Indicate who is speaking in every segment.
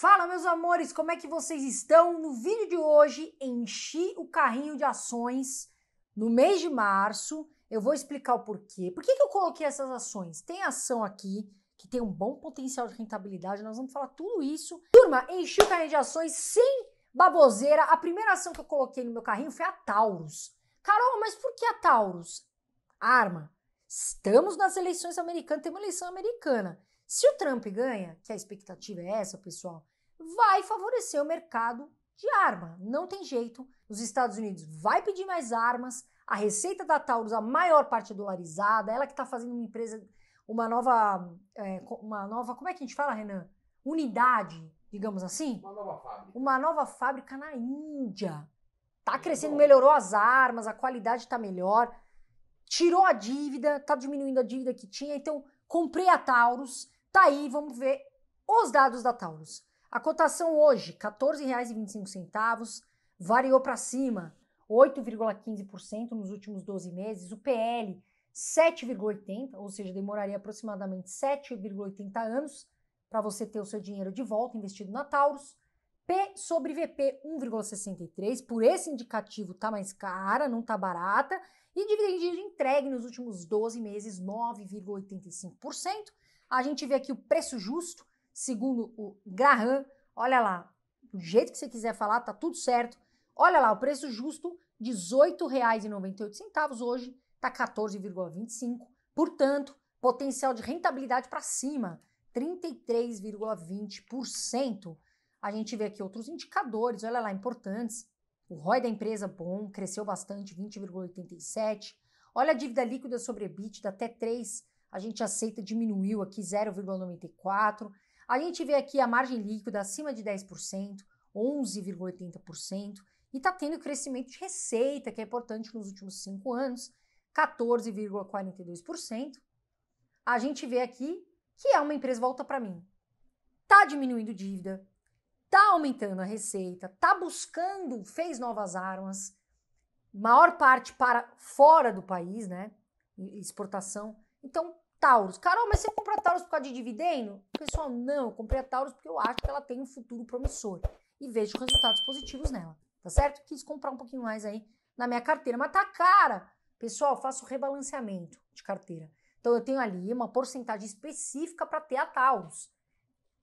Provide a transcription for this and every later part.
Speaker 1: Fala meus amores, como é que vocês estão? No vídeo de hoje, enchi o carrinho de ações no mês de março. Eu vou explicar o porquê. Por que, que eu coloquei essas ações? Tem ação aqui que tem um bom potencial de rentabilidade, nós vamos falar tudo isso. Turma, enchi o carrinho de ações sem baboseira. A primeira ação que eu coloquei no meu carrinho foi a Taurus. Carol, mas por que a Taurus? Arma. Estamos nas eleições americanas, tem uma eleição americana. Se o Trump ganha, que a expectativa é essa, pessoal, vai favorecer o mercado de arma. Não tem jeito. Os Estados Unidos vai pedir mais armas. A receita da Taurus, a maior parte é dolarizada. Ela que está fazendo uma empresa, uma nova, é, uma nova, como é que a gente fala, Renan? Unidade, digamos assim. Uma nova fábrica. Uma nova fábrica na Índia. Tá crescendo, melhorou as armas, a qualidade está melhor. Tirou a dívida, está diminuindo a dívida que tinha. Então, comprei a Taurus. Tá aí, vamos ver os dados da Taurus. A cotação hoje, R$ 14,25, variou para cima, 8,15% nos últimos 12 meses. O PL, 7,80, ou seja, demoraria aproximadamente 7,80 anos para você ter o seu dinheiro de volta investido na Taurus. P sobre VP 1,63, por esse indicativo tá mais cara, não tá barata, e dividendo entregue nos últimos 12 meses 9,85%. A gente vê aqui o preço justo, segundo o Graham. Olha lá, do jeito que você quiser falar, tá tudo certo. Olha lá, o preço justo, R$ 18,98 hoje, tá 14,25. Portanto, potencial de rentabilidade para cima, 33,20%. A gente vê aqui outros indicadores, olha lá, importantes. O ROI da empresa bom, cresceu bastante, 20,87. Olha a dívida líquida sobre EBITDA até 3 a gente aceita, diminuiu aqui 0,94%. A gente vê aqui a margem líquida acima de 10%, 11,80%, e está tendo crescimento de receita, que é importante nos últimos cinco anos, 14,42%. A gente vê aqui que é uma empresa volta para mim. Está diminuindo dívida, está aumentando a receita, está buscando, fez novas armas, maior parte para fora do país, né? Exportação então, Taurus. Carol, mas você compra Taurus por causa de dividendo? Pessoal, não. Eu comprei a Taurus porque eu acho que ela tem um futuro promissor. E vejo resultados positivos nela. Tá certo? Quis comprar um pouquinho mais aí na minha carteira. Mas tá cara. Pessoal, faço rebalanceamento de carteira. Então, eu tenho ali uma porcentagem específica para ter a Taurus.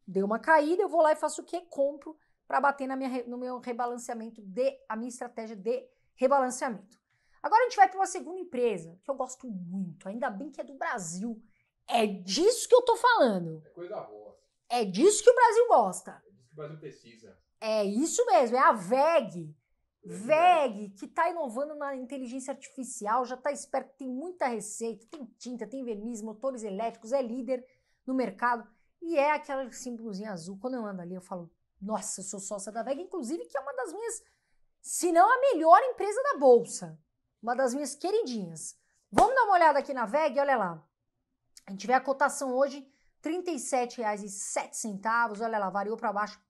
Speaker 1: Deu uma caída, eu vou lá e faço o quê? Compro para bater na minha, no meu rebalanceamento de a minha estratégia de rebalanceamento. Agora a gente vai para uma segunda empresa, que eu gosto muito, ainda bem que é do Brasil. É disso que eu tô falando. É coisa boa. É disso que o Brasil gosta. É disso que o Brasil precisa. É isso mesmo, é a VEG. VEG, que está inovando na inteligência artificial, já está esperto, tem muita receita, tem tinta, tem verniz, motores elétricos, é líder no mercado e é aquela símbolozinha azul. Quando eu ando ali, eu falo, nossa, eu sou sócia da VEG, inclusive que é uma das minhas, se não a melhor empresa da Bolsa uma das minhas queridinhas. Vamos dar uma olhada aqui na VEG, olha lá. A gente vê a cotação hoje, R$ 37,07, olha lá, variou para baixo,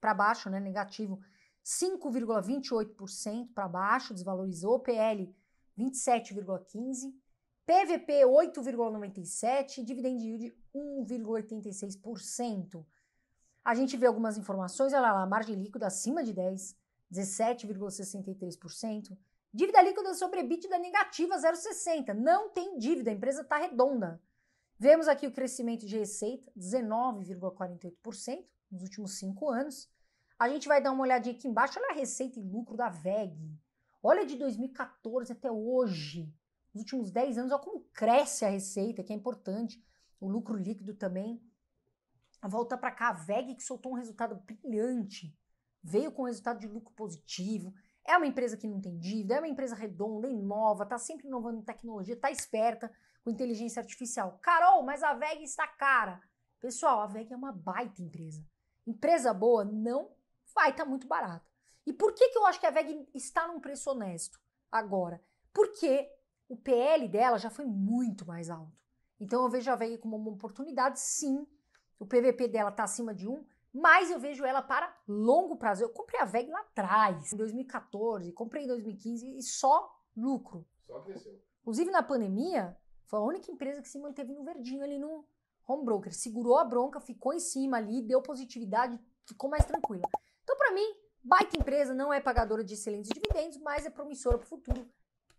Speaker 1: para baixo, né, negativo, 5,28% para baixo, desvalorizou, PL 27,15, PVP 8,97, dividend yield 1,86%. A gente vê algumas informações, olha lá, margem líquida acima de 10, 17,63%, Dívida líquida sobre EBITDA negativa 0,60. Não tem dívida, a empresa está redonda. Vemos aqui o crescimento de receita, 19,48% nos últimos cinco anos. A gente vai dar uma olhadinha aqui embaixo, olha a receita e lucro da VEG. Olha de 2014 até hoje, nos últimos 10 anos, olha como cresce a receita, que é importante. O lucro líquido também. Volta para cá, a VEG que soltou um resultado brilhante. Veio com resultado de lucro positivo, é uma empresa que não tem dívida, é uma empresa redonda, inova, é está sempre inovando em tecnologia, está esperta com inteligência artificial. Carol, mas a VEG está cara. Pessoal, a VEG é uma baita empresa. Empresa boa não vai estar tá muito barata. E por que, que eu acho que a VEG está num preço honesto agora? Porque o PL dela já foi muito mais alto. Então eu vejo a VEG como uma oportunidade, sim. O PVP dela está acima de 1, mas eu vejo ela para longo prazo. Eu comprei a VEG lá atrás, em 2014, comprei em 2015 e só lucro. Só cresceu. Inclusive na pandemia, foi a única empresa que se manteve no verdinho ali no home broker. Segurou a bronca, ficou em cima ali, deu positividade, ficou mais tranquila. Então, para mim, baita empresa, não é pagadora de excelentes dividendos, mas é promissora para o futuro.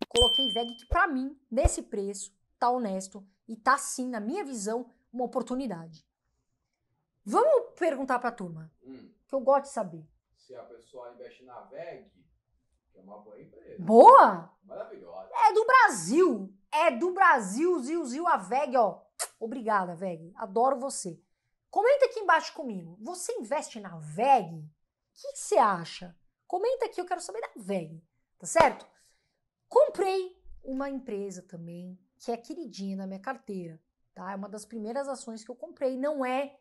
Speaker 1: Coloquei VEG que, para mim, nesse preço, tá honesto e tá sim, na minha visão, uma oportunidade. Vamos perguntar para a turma, hum. que eu gosto de saber. Se a pessoa investe na VEG, é uma boa empresa. Boa? Maravilhosa. É do Brasil. É do Brasil, Zil, Zil, a VEG, ó. Obrigada, VEG. Adoro você. Comenta aqui embaixo comigo. Você investe na VEG? O que você acha? Comenta aqui, eu quero saber da VEG. Tá certo? Comprei uma empresa também, que é queridinha na minha carteira. Tá? É uma das primeiras ações que eu comprei. Não é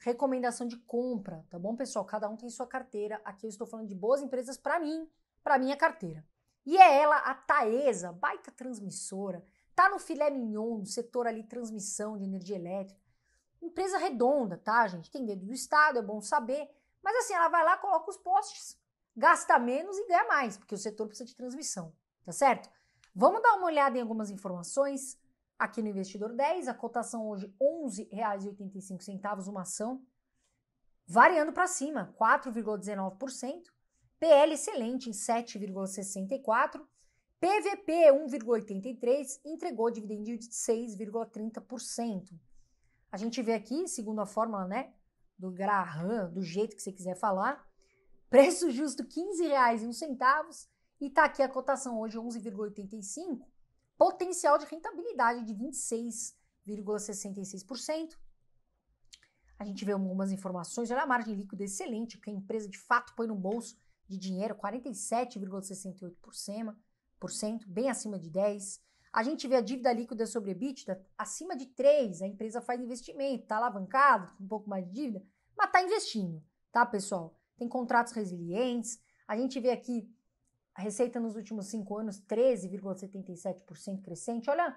Speaker 1: recomendação de compra, tá bom, pessoal? Cada um tem sua carteira. Aqui eu estou falando de boas empresas para mim, para minha carteira. E é ela, a Taesa, baita transmissora, tá no filé mignon, no setor ali transmissão de energia elétrica. Empresa redonda, tá, gente? Tem dedo do Estado, é bom saber. Mas assim, ela vai lá, coloca os postes, gasta menos e ganha mais, porque o setor precisa de transmissão, tá certo? Vamos dar uma olhada em algumas informações. Aqui no Investidor 10, a cotação hoje R$ 11,85 uma ação, variando para cima, 4,19%, PL excelente em 7,64%, PVP 1,83%, entregou dividendo de 6,30%. A gente vê aqui, segundo a fórmula né, do Graham, do jeito que você quiser falar, preço justo R$ 15,01 e está aqui a cotação hoje 11,85%, potencial de rentabilidade de 26,66%. A gente vê algumas informações, olha a margem líquida excelente, que a empresa de fato põe no bolso de dinheiro 47,68%, bem acima de 10%. A gente vê a dívida líquida sobre EBITDA acima de 3%, a empresa faz investimento, está alavancado, com um pouco mais de dívida, mas está investindo, tá pessoal? Tem contratos resilientes, a gente vê aqui a receita nos últimos cinco anos, 13,77% crescente. Olha,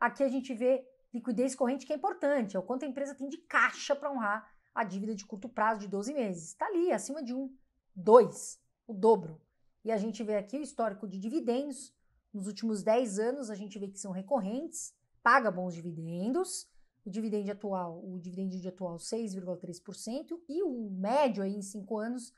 Speaker 1: aqui a gente vê liquidez corrente que é importante, é o quanto a empresa tem de caixa para honrar a dívida de curto prazo de 12 meses. Está ali, acima de um, dois, o dobro. E a gente vê aqui o histórico de dividendos. Nos últimos 10 anos, a gente vê que são recorrentes, paga bons dividendos. O dividendo atual, o dividendo atual 6,3% e o médio aí em 5 anos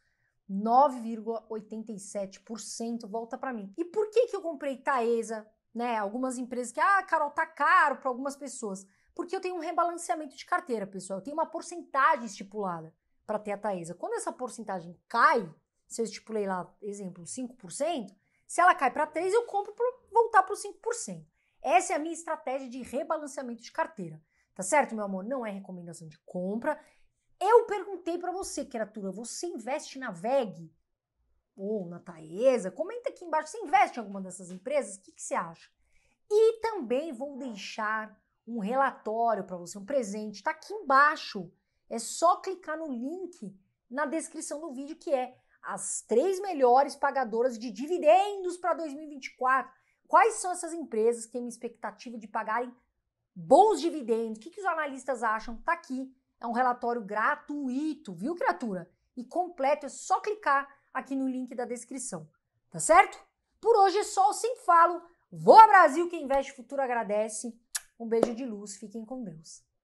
Speaker 1: 9,87% volta para mim. E por que que eu comprei Taesa, né? Algumas empresas que ah, Carol tá caro para algumas pessoas. Porque eu tenho um rebalanceamento de carteira, pessoal. Eu tenho uma porcentagem estipulada para ter a Taesa. Quando essa porcentagem cai, se eu estipulei lá, exemplo, 5%, se ela cai para 3, eu compro para voltar para os 5%. Essa é a minha estratégia de rebalanceamento de carteira. Tá certo, meu amor? Não é recomendação de compra, eu perguntei para você, criatura, você investe na VEG ou na Taesa? Comenta aqui embaixo, você investe em alguma dessas empresas? O que, que você acha? E também vou deixar um relatório para você, um presente, está aqui embaixo. É só clicar no link na descrição do vídeo que é as três melhores pagadoras de dividendos para 2024. Quais são essas empresas que têm uma expectativa de pagarem bons dividendos? O que, que os analistas acham? Está aqui é um relatório gratuito, viu, criatura? E completo, é só clicar aqui no link da descrição, tá certo? Por hoje é só, o sem falo. ao Brasil, quem investe futuro agradece. Um beijo de luz, fiquem com Deus.